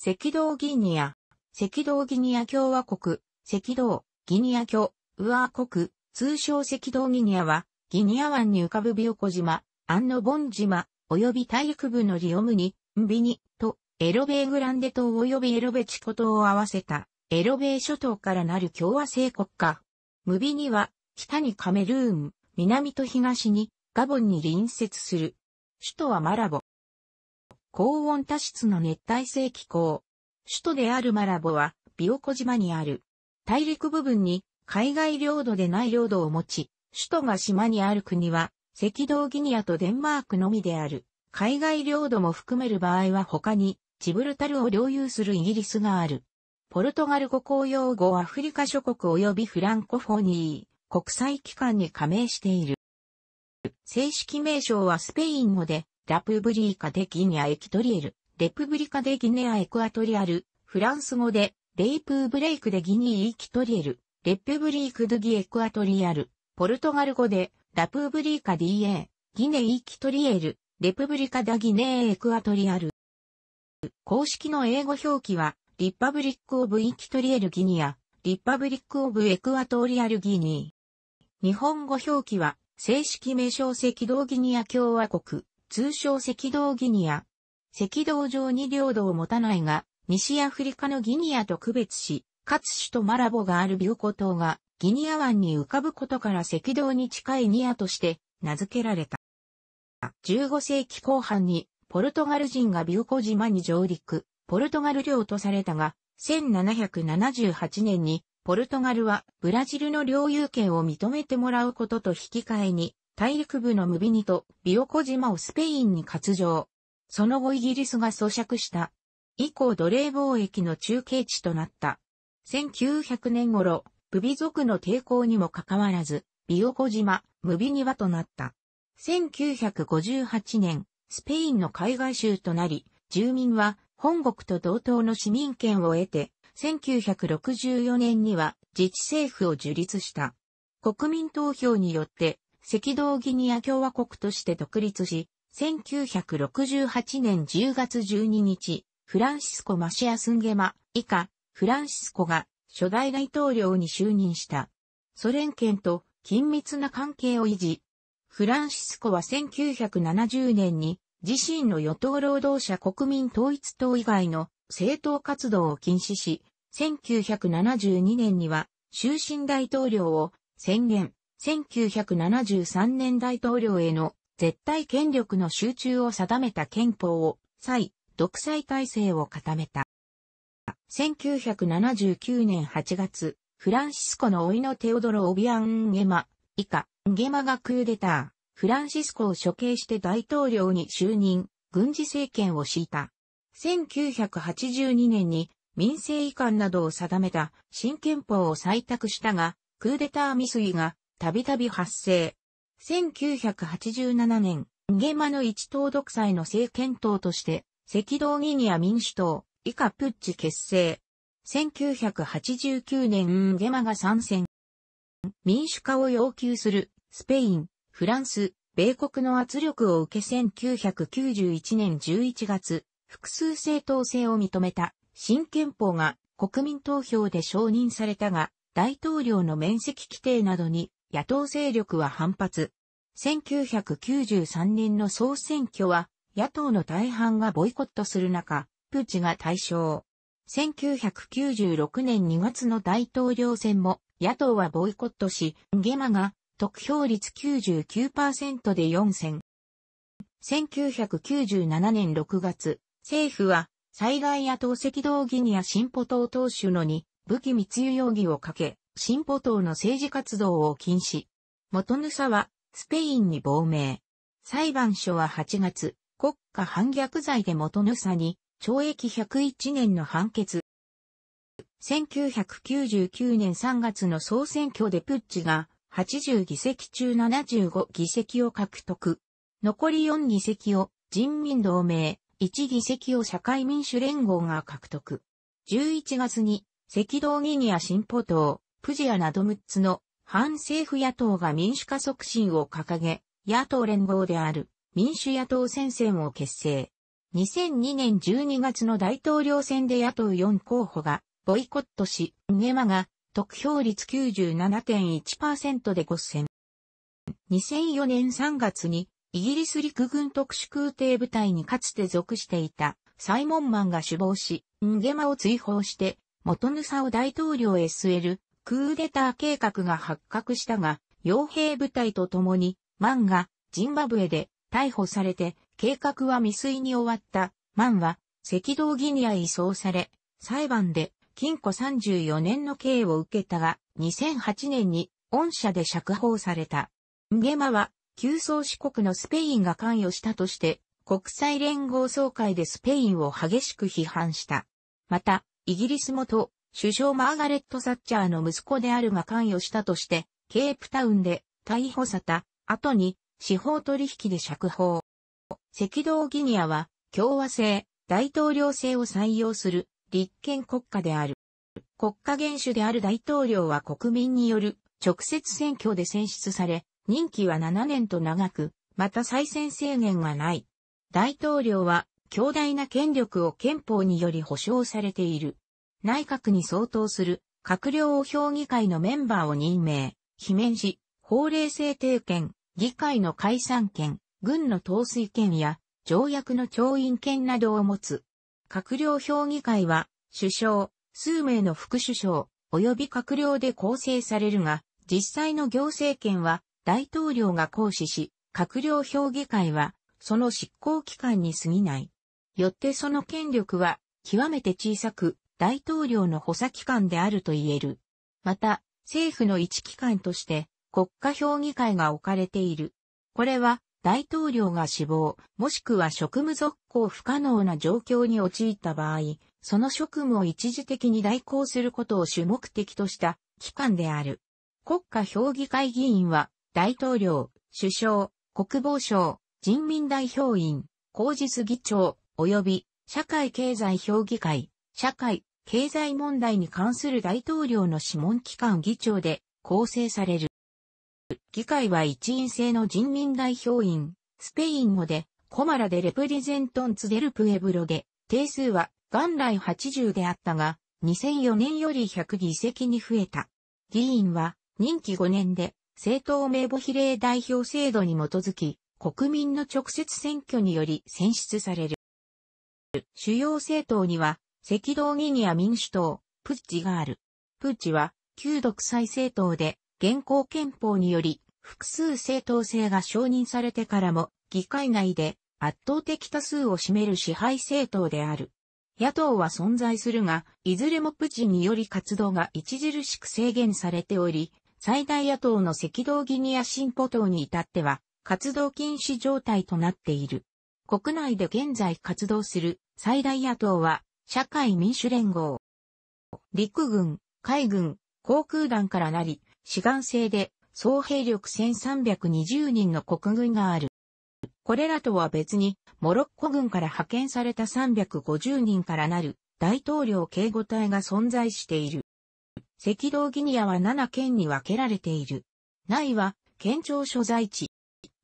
赤道ギニア、赤道ギニア共和国、赤道、ギニア共、ウアー国、通称赤道ギニアは、ギニア湾に浮かぶビオコ島、アンノボン島、及び大陸部のリオムニ、ンビニ、と、エロベーグランデ島及びエロベチコ島を合わせた、エロベー諸島からなる共和制国家。ムビニは、北にカメルーン、南と東に、ガボンに隣接する。首都はマラボ。高温多湿の熱帯性気候。首都であるマラボは、ビオコ島にある。大陸部分に、海外領土でない領土を持ち、首都が島にある国は、赤道ギニアとデンマークのみである。海外領土も含める場合は他に、ジブルタルを領有するイギリスがある。ポルトガル語公用語アフリカ諸国及びフランコフォニー、国際機関に加盟している。正式名称はスペイン語で、ラプブリーカ・デ・ギニア・エキトリエル、レプブリカ・デ・ギネア・エクアトリアル、フランス語で、レイプーブレイク・デ・ギニー・エキトリエル、レプブリーク・ドギ・エクアトリアル、ポルトガル語で、ラプーブリーカ・ DA、ギネ・イキトリエル、レプブリカ・ダ・ギネー・エクアトリアル。公式の英語表記は、リッパブリック・オブ・イキトリエル・ギニア、リッパブリック・オブ・エクアトリアル・ギニー。日本語表記は、正式名称赤道ギニア共和国、通称赤道ギニア。赤道上に領土を持たないが、西アフリカのギニアと区別し、かつ首都マラボがあるビューコ島が、ギニア湾に浮かぶことから赤道に近いニアとして名付けられた。15世紀後半に、ポルトガル人がビューコ島に上陸、ポルトガル領とされたが、1778年に、ポルトガルはブラジルの領有権を認めてもらうことと引き換えに、大陸部のムビニとビオコ島をスペインに割譲。その後イギリスが咀嚼した。以降奴隷貿易の中継地となった。1900年頃、ブビ族の抵抗にもかかわらず、ビオコ島、ムビニワとなった。1958年、スペインの海外州となり、住民は本国と同等の市民権を得て、1964年には自治政府を樹立した。国民投票によって赤道ギニア共和国として独立し、1968年10月12日、フランシスコ・マシアスンゲマ、以下、フランシスコが初代大統領に就任した。ソ連圏と緊密な関係を維持。フランシスコは1970年に自身の与党労働者国民統一党以外の政党活動を禁止し、1972年には終身大統領を宣言。1973年大統領への絶対権力の集中を定めた憲法を、再、独裁体制を固めた。1979年8月、フランシスコの老いのテオドロ・オビアン・ンゲマ、以下、ンゲマがクーデター、フランシスコを処刑して大統領に就任、軍事政権を敷いた。1982年に民政移管などを定めた新憲法を採択したが、クーデター未遂がたびたび発生。1987年、ゲマの一党独裁の政権党として、赤道ギニア民主党、以下プッチ結成。1989年、ゲマが参戦。民主化を要求する、スペイン、フランス、米国の圧力を受け1991年11月、複数政党制を認めた新憲法が国民投票で承認されたが、大統領の面積規定などに野党勢力は反発。1993年の総選挙は、野党の大半がボイコットする中、プーチが対象。1996年2月の大統領選も、野党はボイコットし、ゲマが得票率99%で4選。1997年6月、政府は災害野党赤道ギニア進歩党党首のに武器密輸容疑をかけ、進歩党の政治活動を禁止。元ヌサは、スペインに亡命。裁判所は8月、国家反逆罪で元ヌサに、懲役101年の判決。1999年3月の総選挙でプッチが、80議席中75議席を獲得。残り4議席を人民同盟、1議席を社会民主連合が獲得。11月に赤道ギニア進歩党、プジアなど6つの反政府野党が民主化促進を掲げ、野党連合である民主野党戦線を結成。2002年12月の大統領選で野党4候補がボイコットし、ゲマが得票率97.1%で合戦。2004年3月にイギリス陸軍特殊空挺部隊にかつて属していたサイモンマンが首謀し、ンゲマを追放して元ヌサを大統領へ据えるクーデター計画が発覚したが、傭兵部隊と共に、マンがジンバブエで逮捕されて、計画は未遂に終わった。マンは赤道ギニア移送され、裁判で禁錮34年の刑を受けたが、2008年に恩赦で釈放された。ンゲマは、旧宗主国のスペインが関与したとして、国際連合総会でスペインを激しく批判した。また、イギリスと、首相マーガレット・サッチャーの息子であるが関与したとして、ケープタウンで逮捕された後に司法取引で釈放。赤道ギニアは共和制、大統領制を採用する立憲国家である。国家元首である大統領は国民による直接選挙で選出され、任期は7年と長く、また再選制限がない。大統領は強大な権力を憲法により保障されている。内閣に相当する閣僚を評議会のメンバーを任命、罷免し、法令制定権、議会の解散権、軍の統帥権や条約の調印権などを持つ。閣僚評議会は、首相、数名の副首相、及び閣僚で構成されるが、実際の行政権は大統領が行使し、閣僚評議会はその執行機関に過ぎない。よってその権力は極めて小さく、大統領の補佐機関であると言える。また、政府の一機関として国家評議会が置かれている。これは大統領が死亡、もしくは職務続行不可能な状況に陥った場合、その職務を一時的に代行することを主目的とした機関である。国家評議会議員は、大統領、首相、国防省、人民代表員、公実議長、及び社会経済評議会、社会経済問題に関する大統領の諮問機関議長で構成される。議会は一員制の人民代表員、スペイン語で、コマラでレプリゼントンツデルプエブロで、定数は元来80であったが、2004年より100議席に増えた。議員は任期5年で政党名簿比例代表制度に基づき、国民の直接選挙により選出される。主要政党には赤道ギニア民主党、プッチがある。プッチは、旧独裁政党で、現行憲法により、複数政党制が承認されてからも、議会内で圧倒的多数を占める支配政党である。野党は存在するが、いずれもプチにより活動が著しく制限されており、最大野党の赤道ギニア進歩党に至っては、活動禁止状態となっている。国内で現在活動する最大野党は、社会民主連合。陸軍、海軍、航空団からなり、志願制で総兵力1320人の国軍がある。これらとは別に、モロッコ軍から派遣された350人からなる大統領警護隊が存在している。赤道ギニアは7県に分けられている。内は、県庁所在地。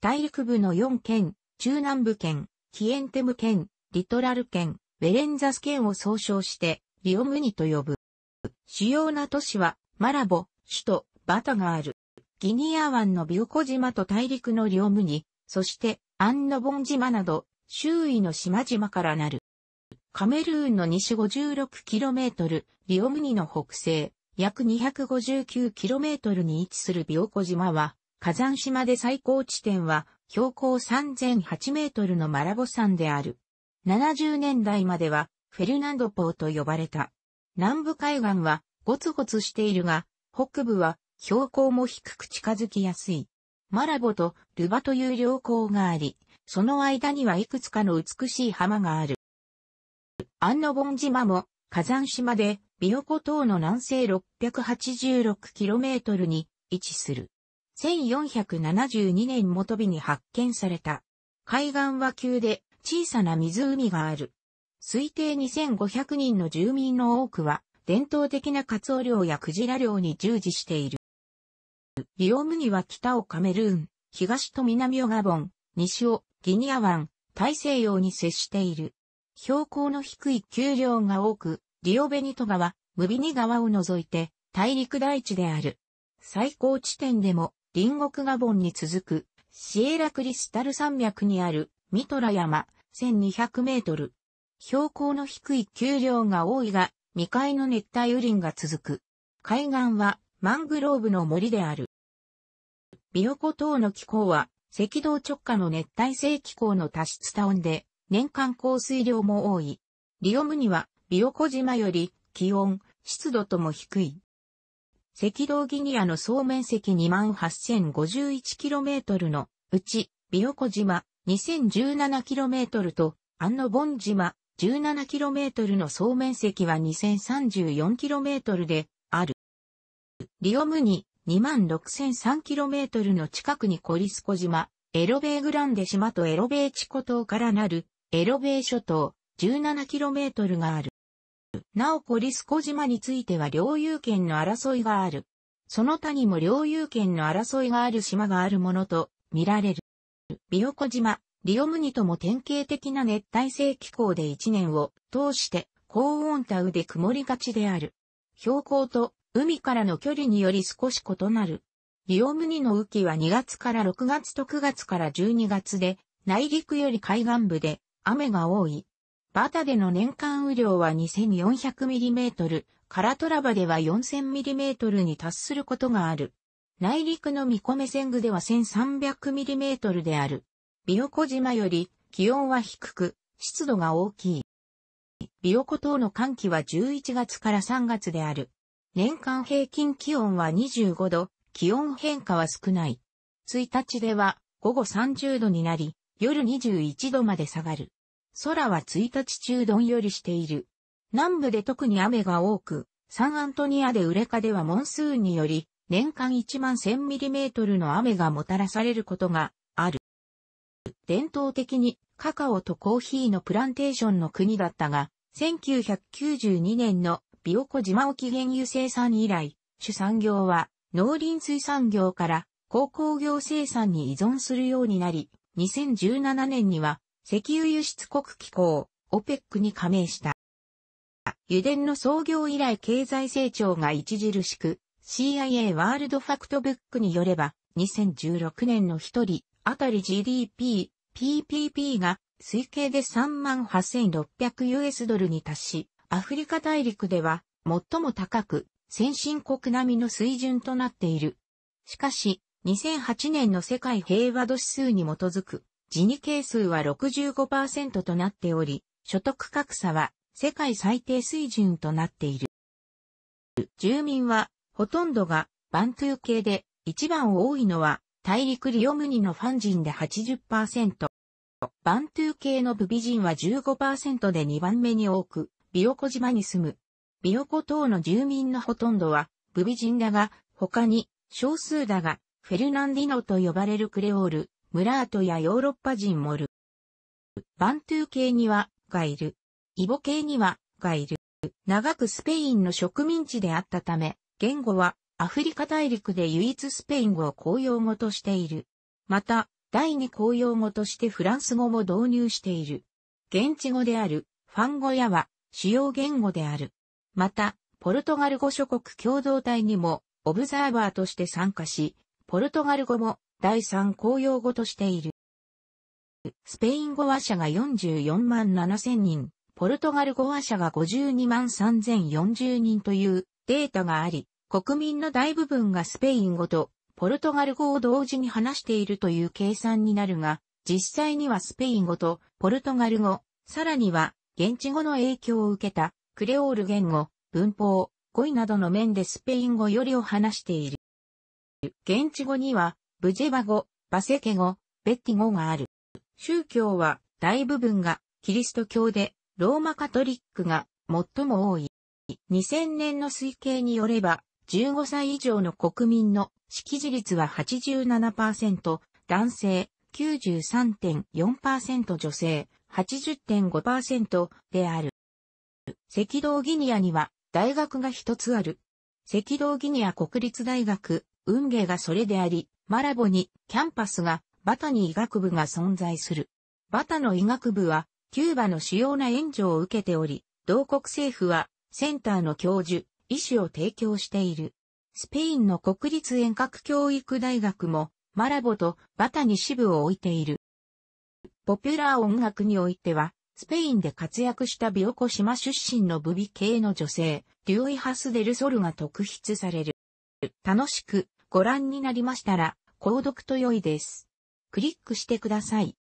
大陸部の4県、中南部県、キエンテム県、リトラル県、ベレンザス県を総称して、リオムニと呼ぶ。主要な都市は、マラボ、首都、バタがある。ギニア湾のビオ湖島と大陸のリオムニ、そして、アンノボン島など、周囲の島々からなる。カメルーンの西 56km、リオムニの北西、約 259km に位置するビオ湖島は、火山島で最高地点は標高3008メートルのマラボ山である。70年代まではフェルナンドポーと呼ばれた。南部海岸はゴツゴツしているが、北部は標高も低く近づきやすい。マラボとルバという両港があり、その間にはいくつかの美しい浜がある。アンノボン島も火山島でビオコ島の南西 686km に位置する。1472年元日に発見された。海岸は急で小さな湖がある。推定2500人の住民の多くは、伝統的なカツオ漁やクジラ漁に従事している。リオムには北をカメルーン、東と南をガボン、西をギニア湾、大西洋に接している。標高の低い丘陵が多く、リオベニト川、ムビニ川を除いて大陸大地である。最高地点でも隣国ガボンに続くシエラクリスタル山脈にあるミトラ山、1200メートル。標高の低い丘陵が多いが、未開の熱帯雨林が続く。海岸はマングローブの森である。ビオコ島の気候は赤道直下の熱帯性気候の多湿多温で、年間降水量も多い。リオムにはビオコ島より気温、湿度とも低い。赤道ギニアの総面積 28,051km のうち、ビオコ島、2017km と、ノボン島 17km の総面積は 2034km である。リオムに 26003km の近くにコリスコ島、エロベーグランデ島とエロベーチコ島からなる、エロベー諸島 17km がある。なおコリスコ島については領有権の争いがある。その他にも領有権の争いがある島があるものと見られる。美コ島、リオムニとも典型的な熱帯性気候で一年を通して高温タウで曇りがちである。標高と海からの距離により少し異なる。リオムニの雨季は2月から6月と9月から12月で、内陸より海岸部で雨が多い。バタでの年間雨量は 2400mm、カラトラバでは 4000mm に達することがある。内陸の見込め線具では1 3 0 0トルである。ビオコ島より気温は低く、湿度が大きい。ビオコ島の寒気は11月から3月である。年間平均気温は25度、気温変化は少ない。1日では午後30度になり、夜21度まで下がる。空は1日中どんよりしている。南部で特に雨が多く、サンアントニアでウレカではモンスーンにより年間1万 1000mm の雨がもたらされることがある。伝統的にカカオとコーヒーのプランテーションの国だったが、1992年のビオコ島沖原油生産以来、主産業は農林水産業から鉱工業生産に依存するようになり、2017年には石油輸出国機構、OPEC に加盟した。油田の創業以来経済成長が著しく、CIA ワールドファクトブックによれば、2016年の一人当たり GDP、PPP が推計で 38,600US ドルに達し、アフリカ大陸では最も高く先進国並みの水準となっている。しかし、2008年の世界平和度指数に基づく、ジニ係数は65%となっており、所得格差は世界最低水準となっている。住民はほとんどがバントゥー系で、一番多いのは大陸リオムニのファン人で80%。バントゥー系のブビ人は15%で2番目に多く、ビオコ島に住む。ビオコ島の住民のほとんどは、ブビ人だが、他に、少数だが、フェルナンディノと呼ばれるクレオール、ムラートやヨーロッパ人もる。バントゥー系には、がいる。イボ系には、がいる。長くスペインの植民地であったため、言語はアフリカ大陸で唯一スペイン語を公用語としている。また、第二公用語としてフランス語も導入している。現地語である、ファン語やは主要言語である。また、ポルトガル語諸国共同体にも、オブザーバーとして参加し、ポルトガル語も第三公用語としている。スペイン語話者が44万7千人、ポルトガル語話者が52万3040人というデータがあり、国民の大部分がスペイン語とポルトガル語を同時に話しているという計算になるが、実際にはスペイン語とポルトガル語、さらには現地語の影響を受けたクレオール言語、文法、語彙などの面でスペイン語よりを話している。現地語にはブジェバ語、バセケ語、ベッティ語がある。宗教は大部分がキリスト教でローマカトリックが最も多い。2000年の推計によれば、15歳以上の国民の識字率は87%、男性93.4%女性80.5%である。赤道ギニアには大学が一つある。赤道ギニア国立大学、運芸がそれであり、マラボにキャンパスがバタに医学部が存在する。バタの医学部はキューバの主要な援助を受けており、同国政府はセンターの教授、医師を提供している。スペインの国立遠隔教育大学も、マラボとバタに支部を置いている。ポピュラー音楽においては、スペインで活躍したビオコ島出身のブビ系の女性、リュイハスデルソルが特筆される。楽しくご覧になりましたら、購読と良いです。クリックしてください。